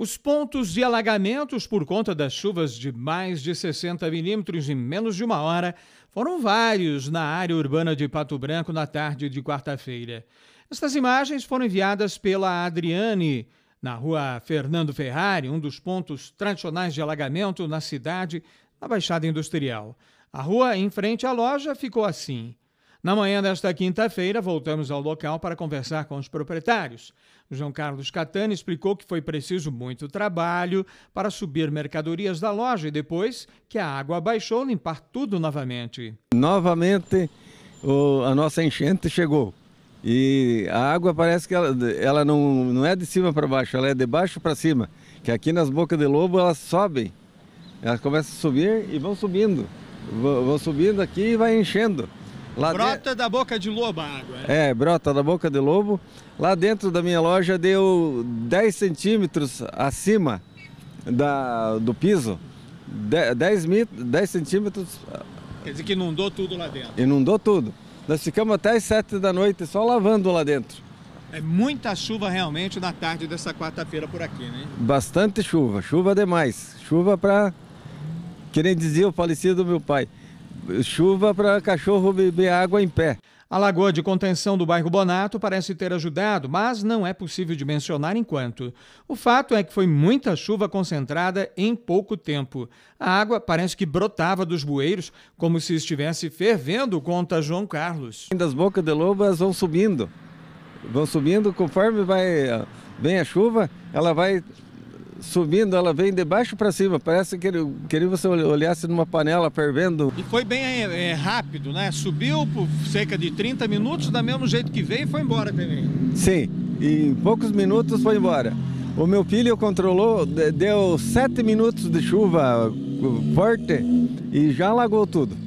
Os pontos de alagamentos por conta das chuvas de mais de 60 milímetros em menos de uma hora foram vários na área urbana de Pato Branco na tarde de quarta-feira. Estas imagens foram enviadas pela Adriane, na rua Fernando Ferrari, um dos pontos tradicionais de alagamento na cidade, na Baixada Industrial. A rua em frente à loja ficou assim. Na manhã desta quinta-feira, voltamos ao local para conversar com os proprietários. João Carlos Catani explicou que foi preciso muito trabalho para subir mercadorias da loja e depois que a água baixou, limpar tudo novamente. Novamente, o, a nossa enchente chegou. E a água parece que ela, ela não, não é de cima para baixo, ela é de baixo para cima. Que aqui nas bocas de lobo elas sobem. Elas começam a subir e vão subindo. Vão, vão subindo aqui e vai enchendo. Lá brota de... da boca de lobo a água. É. é, brota da boca de lobo. Lá dentro da minha loja deu 10 centímetros acima da, do piso. 10, 10 centímetros. Quer dizer que inundou tudo lá dentro. Inundou tudo. Nós ficamos até as 7 da noite só lavando lá dentro. É muita chuva realmente na tarde dessa quarta-feira por aqui, né? Bastante chuva, chuva demais. Chuva para. Querem dizer o falecido meu pai, chuva para cachorro beber água em pé. A lagoa de contenção do bairro Bonato parece ter ajudado, mas não é possível dimensionar enquanto. O fato é que foi muita chuva concentrada em pouco tempo. A água parece que brotava dos bueiros, como se estivesse fervendo, conta João Carlos. As bocas de lobas vão subindo, vão subindo conforme vai bem ah, a chuva, ela vai subindo, ela vem de baixo para cima. Parece que ele queria você olhasse numa panela fervendo. E foi bem é, é rápido, né? Subiu por cerca de 30 minutos, da mesmo jeito que veio e foi embora também. Sim, em poucos minutos foi embora. O meu filho controlou, deu sete minutos de chuva forte e já alagou tudo.